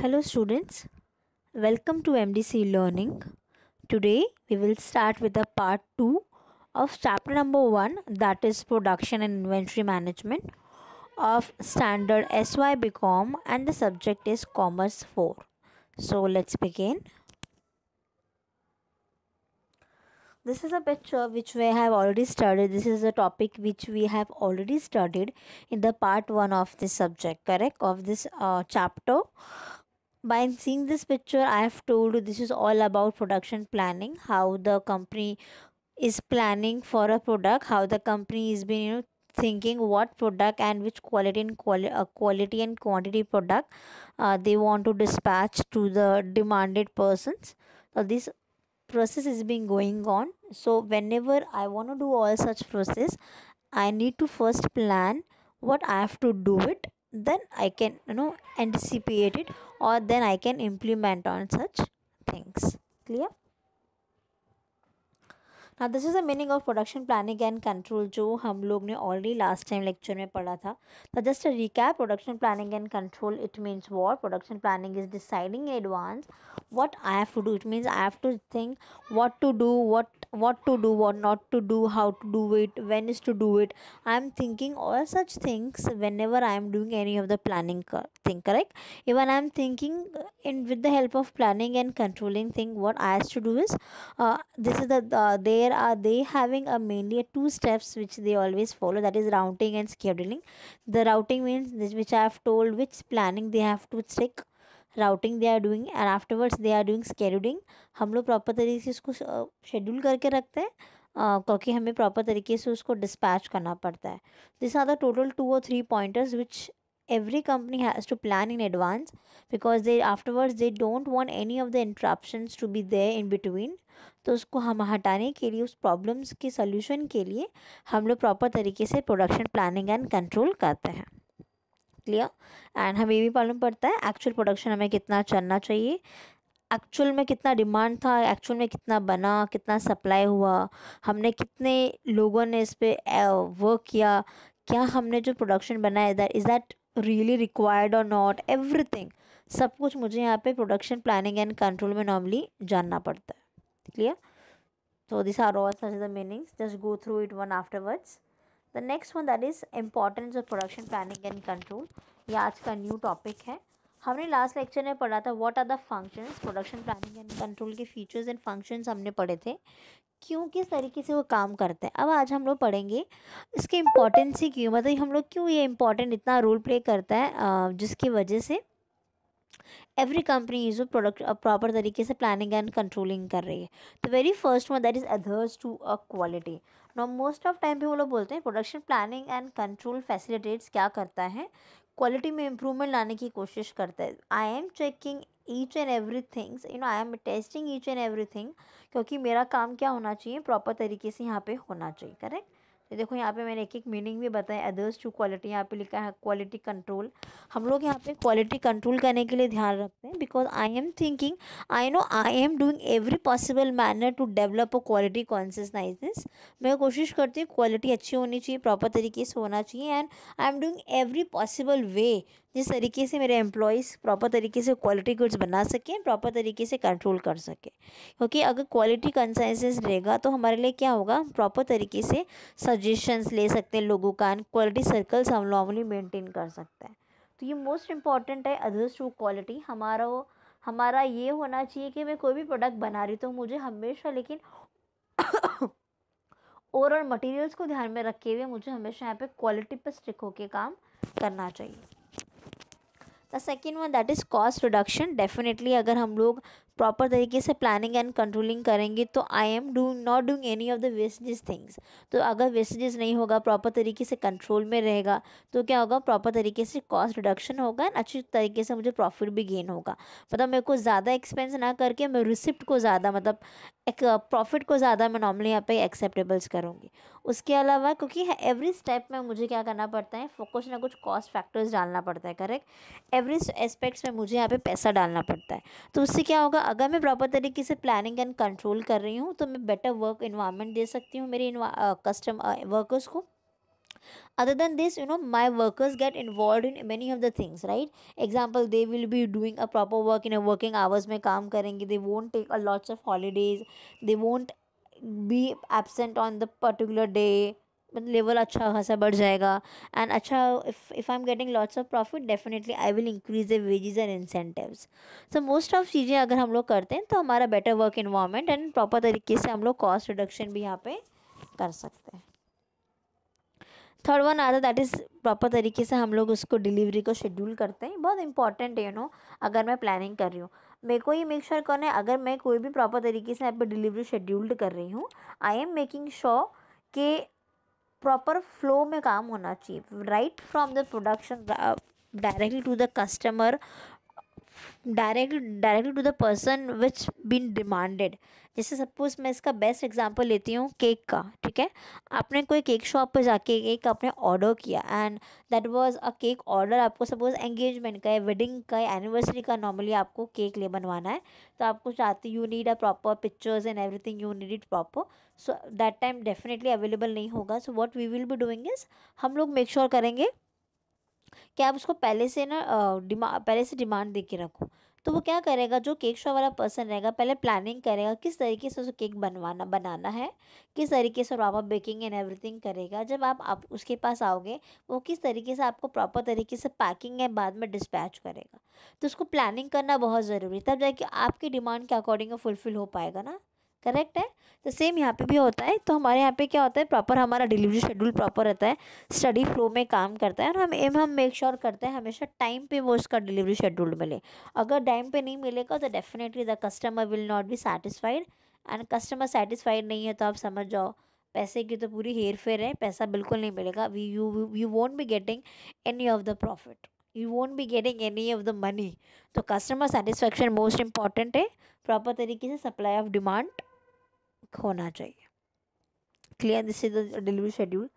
Hello students, welcome to MDC Learning. Today we will start with the part 2 of chapter number 1 that is production and inventory management of standard SYBCom, and the subject is commerce 4. So let's begin. this is a picture which we have already studied this is a topic which we have already studied in the part 1 of this subject correct of this uh, chapter by seeing this picture i have told you this is all about production planning how the company is planning for a product how the company is being you know thinking what product and which quality and uh, quality and quantity product uh, they want to dispatch to the demanded persons so this process is being going on so whenever i want to do all such process i need to first plan what i have to do it then i can you know anticipate it or then i can implement on such things clear ना this is the meaning of production planning and control जो हम लोग ने already last time lecture में पढ़ा था तो just recap production planning and control it means what production planning is deciding in advance what i have to do it means i have to think what to do what what to do what not to do how to do it when is to do it i am thinking all such things whenever i am doing any of the planning thing correct even i am thinking in with the help of planning and controlling thing what i have to do is uh, this is the they where are they having a mainly a two steps which they always follow that is routing and scheduling the routing means this which i have told which planning they have to stick routing they are doing and afterwards they are doing scheduling हम लोग proper तरीके से इसको schedule करके रखते हैं Uh, क्योंकि हमें प्रॉपर तरीके से उसको डिस्पैच करना पड़ता है this are the total two और three pointers which every company has to plan in advance because they afterwards they don't want any of the interruptions to be there in between तो उसको हम हटाने के लिए उस प्रॉब्लम्स के solution के लिए हम लोग प्रॉपर तरीके से प्रोडक्शन प्लानिंग एंड कंट्रोल करते हैं क्लियर एंड हमें भी मालूम पड़ता है एक्चुअल प्रोडक्शन हमें कितना चलना चाहिए एक्चुअल में कितना डिमांड था एक्चुअल में कितना बना कितना सप्लाई हुआ हमने कितने लोगों ने इस पर वर्क किया क्या हमने जो प्रोडक्शन बनाया that is that really required और नॉट एवरीथिंग सब कुछ मुझे यहाँ पे प्रोडक्शन प्लानिंग एंड कंट्रोल में नॉर्मली जानना पड़ता है clear this are all such the meanings just go through it one after words the next one that is importance of production planning and control ये आज का न्यू टॉपिक है हमने last lecture में पढ़ा था what are the functions production planning and control के features and functions हमने पढ़े थे क्यों किस तरीके से वो काम करता है अब आज हम लोग पढ़ेंगे इसके इम्पोर्टेंस ही क्यों मतलब हम लोग क्यों ये इम्पोर्टेंट इतना रोल प्ले करता है जिसकी वजह से every company is product proper तरीके से प्लानिंग एंड कंट्रोलिंग कर रही है तो very first one that is adheres to a quality ना मोस्ट ऑफ टाइम भी वो लोग बोलते हैं production planning and control facilitates क्या करता है क्वालिटी में इम्प्रूवमेंट लाने की कोशिश करता है I am checking each and every things you know I am testing each and every thing क्योंकि मेरा काम क्या होना चाहिए प्रॉपर तरीके से यहाँ पे होना चाहिए करेक्ट ये देखो यहाँ पे मैंने एक एक मीनिंग भी बताया अदर्स टू क्वालिटी यहाँ पे लिखा है क्वालिटी कंट्रोल हम लोग यहाँ पे क्वालिटी कंट्रोल करने के लिए ध्यान रखते हैं because I am thinking I know I am doing every possible manner to develop a quality consciousness मैं कोशिश करती हूँ क्वालिटी अच्छी होनी चाहिए प्रॉपर तरीके से होना चाहिए and I am doing every possible way जिस तरीके से मेरे एम्प्लॉयज़ प्रॉपर तरीके से क्वालिटी गुड्स बना सकें प्रॉपर तरीके से कंट्रोल कर सकें क्योंकि अगर क्वालिटी कंसाइसेंस रहेगा तो हमारे लिए क्या होगा प्रॉपर तरीके से सजेशंस ले सकते हैं लोगों का क्वालिटी सर्कल्स हम नॉर्मली मेंटेन कर सकते हैं तो ये मोस्ट इम्पॉर्टेंट है अदर्स टू क्वालिटी हमारा हमारा ये होना चाहिए कि मैं कोई भी प्रोडक्ट बना रही तो मुझे हमेशा लेकिन ओवरऑल मटेरियल्स को ध्यान में रखे हुए मुझे हमेशा यहाँ पे क्वालिटी पर स्टिक होकर काम करना चाहिए the second one that is cost reduction definitely अगर हम लोग प्रॉपर तरीके से प्लानिंग एंड कंट्रोलिंग करेंगे तो I am doing not doing any of the wastage things तो अगर वेस्टेज नहीं होगा प्रॉपर तरीके से कंट्रोल में रहेगा तो क्या होगा प्रॉपर तरीके से कॉस्ट रिडक्शन होगा एंड अच्छी तरीके से मुझे प्रॉफिट भी गेन होगा मतलब मेरे को ज़्यादा एक्सपेंस ना करके मैं रिसिप्ट को ज़्यादा मतलब एक प्रॉफिट को ज़्यादा मैं नॉर्मली यहाँ पे एक्सेप्टेबल्स करूँगी उसके अलावा क्योंकि एवरी स्टेप में मुझे क्या करना पड़ता है कुछ ना कुछ कॉस्ट फैक्टर्स डालना पड़ता है करेक्ट एवरी एस्पेक्ट्स में मुझे यहाँ पे पैसा डालना पड़ता है तो उससे क्या होगा अगर मैं प्रॉपर तरीके से प्लानिंग एंड कंट्रोल कर रही हूँ तो मैं बेटर वर्क इन्वायरमेंट दे सकती हूँ मेरी कस्टम वर्कर्स को other than this you know my workers get involve in many of the things right example they will be doing a proper work in a working hours में काम करेंगे they won't take a lots of holidays they won't be absent on the particular day level अच्छा खासा बढ़ जाएगा and अच्छा if if I am getting lots of profit definitely I will increase the wages and incentives so most of चीज़ें अगर हम लोग करते हैं तो हमारा better work environment and proper तरीके से हम लोग कॉस्ट रिडक्शन भी यहाँ पे कर सकते हैं थर्ड वन आता दैट इज़ प्रॉपर तरीके से हम लोग उसको डिलीवरी को शेड्यूल करते हैं बहुत इंपॉर्टेंट है यू नो अगर मैं प्लानिंग कर रही हूँ मेरे को ये मेक श्योर करना है अगर मैं कोई भी प्रॉपर तरीके से यहाँ पर डिलीवरी शेड्यूल्ड कर रही हूँ आई एम मेकिंग श्योर कि प्रॉपर फ्लो में काम होना चाहिए right from the production directly to the customer direct directly to the person which been demanded जैसे सपोज़ मैं इसका बेस्ट एग्जांपल लेती हूँ केक का ठीक है आपने कोई केक शॉप पर जाके केक आपने ऑर्डर किया and that was a cake order आपको सपोज़ एंगेजमेंट का है वेडिंग का है एनिवर्सरी का नॉर्मली आपको केक ले बनवाना है तो आपको चाहते you need a proper pictures and everything you need it proper so that time definitely available नहीं होगा so what we will be doing is हम लोग मेक श्योर sure करेंगे कि आप उसको पहले से ना डिमा पहले से डिमांड दे के रखो तो वो क्या करेगा जो केक शॉप वाला पर्सन रहेगा पहले प्लानिंग करेगा किस तरीके से उसको केक बनवाना बनाना है किस तरीके से प्रॉपर बेकिंग एंड एवरीथिंग करेगा जब आप, आप उसके पास आओगे वो किस तरीके से आपको प्रॉपर तरीके से पैकिंग है बाद में डिस्पैच करेगा तो उसको प्लानिंग करना बहुत ज़रूरी है तब जाके आपकी डिमांड के अकॉर्डिंग फुलफ़िल हो पाएगा ना करेक्ट है तो सेम यहाँ पे भी होता है तो हमारे यहाँ पे क्या होता है प्रॉपर हमारा डिलीवरी शेड्यूल प्रॉपर रहता है स्टडी फ्लो में काम करता है और हम एम हम मेक श्योर sure करते हैं हमेशा टाइम पे वो उसका डिलीवरी शेड्यूल मिले अगर टाइम पे नहीं मिलेगा तो definitely the customer will not be satisfied and customer satisfied नहीं है तो आप समझ जाओ पैसे की तो पूरी हेर फेर है पैसा बिल्कुल नहीं मिलेगा we you you won't be getting any of the profit you won't be getting any of the money तो कस्टमर सेटिस्फैक्शन मोस्ट इंपॉर्टेंट है प्रॉपर तरीके से सप्लाई ऑफ डिमांड होना चाहिए clear this is the delivery schedule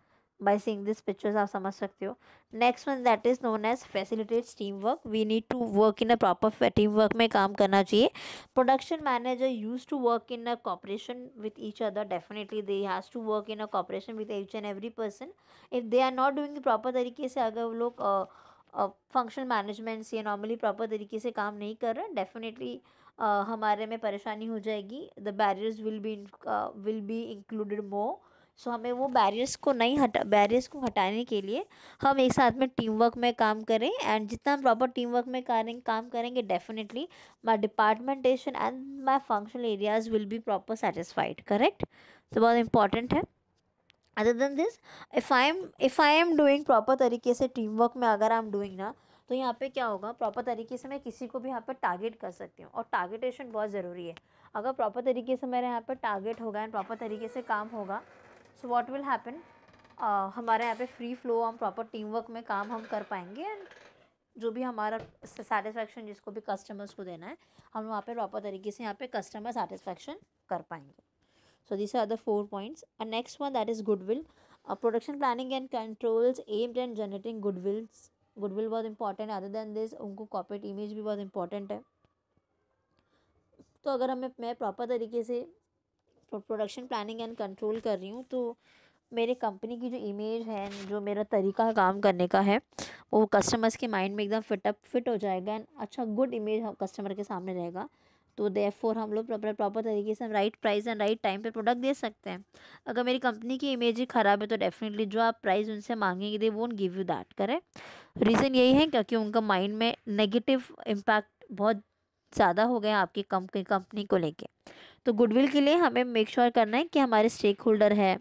by seeing this pictures आप समझ सकते हो next one that is known as facilitates team work we need to work in a proper team work में काम करना चाहिए production manager use to work in a cooperation with each other definitely they has to work in a cooperation with each and every person if they are not doing proper तरीके से अगर वो लोग function management से normally proper तरीके से काम नहीं कर रहे डेफिनेटली हमारे में परेशानी हो जाएगी the barriers will be will be included more so हमें वो बैरियर्स को नहीं हटा बैरियर्स को हटाने के लिए हम एक साथ में टीम वर्क में काम करें एंड जितना हम प्रॉपर टीम वर्क में करें काम करेंगे definitely my departmentation and my functional areas will be proper satisfied correct तो बहुत इंपॉर्टेंट है other than this if I am if I am doing proper तरीके से टीम वर्क में अगर आई एम डूइंग ना तो यहाँ पे क्या होगा प्रॉपर तरीके से मैं किसी को भी यहाँ पर टारगेट कर सकती हूँ और टारगेटेशन बहुत ज़रूरी है अगर प्रॉपर तरीके से मेरे यहाँ पर टारगेट होगा एंड प्रॉपर तरीके से काम होगा सो वॉट विल हैपन हमारे यहाँ पे फ्री फ्लो हम प्रॉपर टीम वर्क में काम हम कर पाएंगे एंड जो भी हमारा सेटिसफेक्शन जिसको भी कस्टमर्स को देना है हम वहाँ पर प्रॉपर तरीके से यहाँ पर कस्टमर सेटिस्फेक्शन कर पाएंगे so this are the four points and next one that is goodwill production planning and controls aimed and generating generating goodwills goodwill बहुत इंपॉर्टेंट है अदर देन दिस उनको कॉपरेट इमेज भी बहुत इंपॉर्टेंट है तो अगर हमें मैं प्रॉपर तरीके से प्रोडक्शन प्लानिंग एंड कंट्रोल कर रही हूँ तो मेरे कंपनी की जो इमेज है जो मेरा तरीका काम करने का है वो कस्टमर्स के माइंड में एकदम फिटअप फिट हो जाएगा एंड अच्छा गुड इमेज कस्टमर के सामने रहेगा तो फोर हम लोग प्रॉपर प्रॉपर तरीके से हम right price and right time पे प्रोडक्ट दे सकते हैं अगर मेरी कंपनी की इमेज ही ख़राब है तो डेफिनेटली जो आप प्राइस उनसे मांगेंगे they won't give you that करें रीज़न यही है क्योंकि उनका माइंड में नेगेटिव इम्पैक्ट बहुत ज़्यादा हो गया आपकी कंपनी कंपनी को लेके तो गुडविल के लिए हमें मेक श्योर sure करना है कि हमारे स्टेक होल्डर है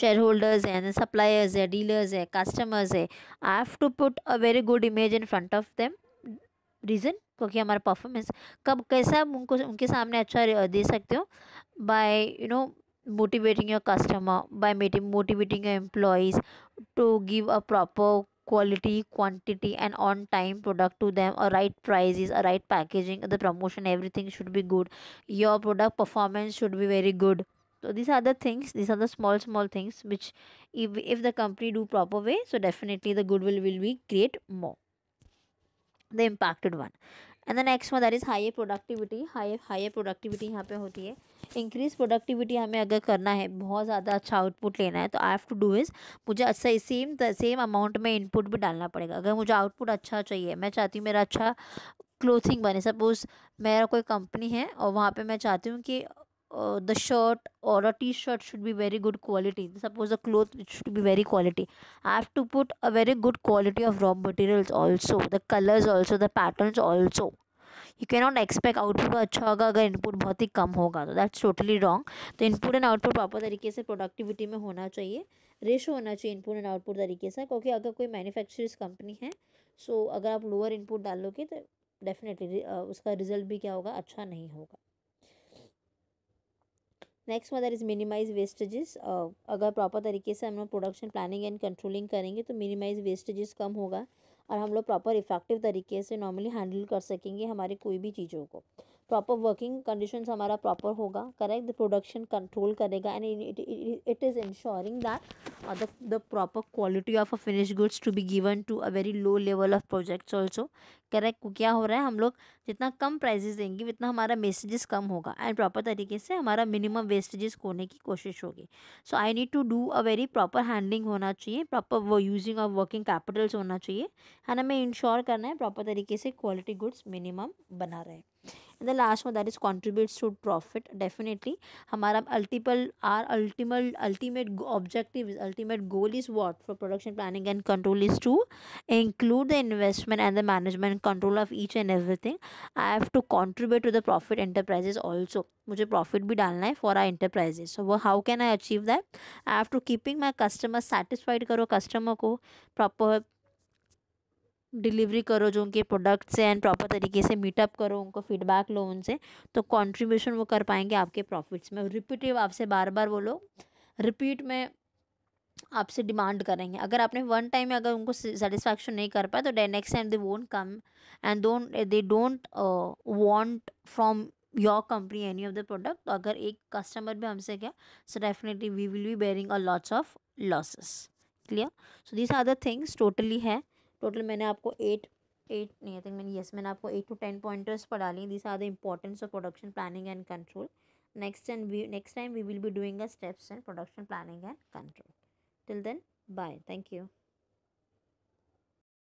शेयर होल्डर्स हैं सप्लायर्स है डीलर्स है कस्टमर्स है I have to put a very good image in front of them reason क्योंकि हमारा परफॉर्मेंस कब कैसा उनको उनके सामने अच्छा दे सकते हो by you know motivating your customer by mating motivating your employees to give a proper quality quantity and on time product to them a right price a right packaging the promotion every thing should भी good your product performance should भी very good तो this are the things this are the small small things which if if the company do proper way so definitely the good will will be create more the impacted one and the next one that is high productivity high higher productivity यहाँ पे होती है increase productivity हमें अगर करना है बहुत ज़्यादा अच्छा आउटपुट लेना है तो I have to do is मुझे अच्छा सेम सेम अमाउंट में इनपुट भी डालना पड़ेगा अगर मुझे आउटपुट अच्छा चाहिए मैं चाहती हूँ मेरा अच्छा क्लोथिंग बने सपोज़ मेरा कोई कंपनी है और वहाँ पे मैं चाहती हूँ कि द शर्ट और a T shirt should be very good quality suppose a cloth it should be very quality I have to put a very good quality of raw raw also the colours also the pattern also you can not expect output अच्छा होगा अगर input बहुत ही कम होगा तो that's totally wrong तो input and output proper तरीके से प्रोडक्टिविटी में होना चाहिए रेशो होना चाहिए इनपुट एंड आउटपुट तरीके से क्योंकि अगर कोई मैन्युफैक्चरर्स कंपनी है सो अगर आप लोअर इनपुट डालोगे तो डेफिनेटली uh, उसका रिजल्ट भी क्या होगा अच्छा नहीं होगा next mother is minimize wastages अगर प्रॉपर तरीके से हम लोग प्रोडक्शन प्लानिंग एंड कंट्रोलिंग करेंगे तो मिनिमाइज वेस्टेजेस कम होगा और हम लोग प्रॉपर इफेक्टिव तरीके से नॉर्मली हैंडल कर सकेंगे हमारे कोई भी चीज़ों को प्रॉपर वर्किंग कंडीशन हमारा प्रॉपर होगा करेक्ट द प्रोडक्शन कंट्रोल करेगा and it is ensuring that or the, the proper quality of a finished goods to be given to a very low level of projects also correct क्या हो रहा है हम लोग जितना कम prices देंगे उतना हमारा वेस्टेजेस कम होगा एंड प्रॉपर तरीके से हमारा मिनिमम वेस्टेजेस होने की कोशिश होगी so I need to do a very proper handling होना चाहिए proper using of working capitals होना चाहिए एंड हमें इंश्योर करना है प्रॉपर तरीके से क्वालिटी गुड्स मिनिमम बना रहे हैं एंड द लास्ट में that is contributes to profit definitely हमारा ultimate or ultimate ultimate objective ultimate goal is what for production planning and control is to include the investment and the management control of each and everything I have to contribute to the profit enterprises also मुझे profit भी डालना है for our enterprises so वो how can I achieve that I have to keeping my customer satisfied करो customer को proper delivery करो जो उनके प्रोडक्ट्स से एंड प्रॉपर तरीके से मीटअप करो उनको फीडबैक लो उनसे तो कंट्रीब्यूशन वो कर पाएंगे आपके प्रॉफिट्स में रिपीटिव आपसे बार बार वो लोग रिपीट में आपसे डिमांड करेंगे अगर आपने वन टाइम में अगर उनको सेटिस्फैक्शन नहीं कर पाया तो the next time they won't come and don't they don't want from your company any of the product तो अगर एक कस्टमर भी हमसे गया so definitely we will be bearing a lots of losses clear so these are the things totally है total मैंने आपको eight eight नहीं आई थिंक मैंने यस मैंने आपको एट टू टेन पॉइंटर्स पढ़ा ली this are the importance of production planning and control next and we next time we will be doing a steps and production planning and control till then bye thank you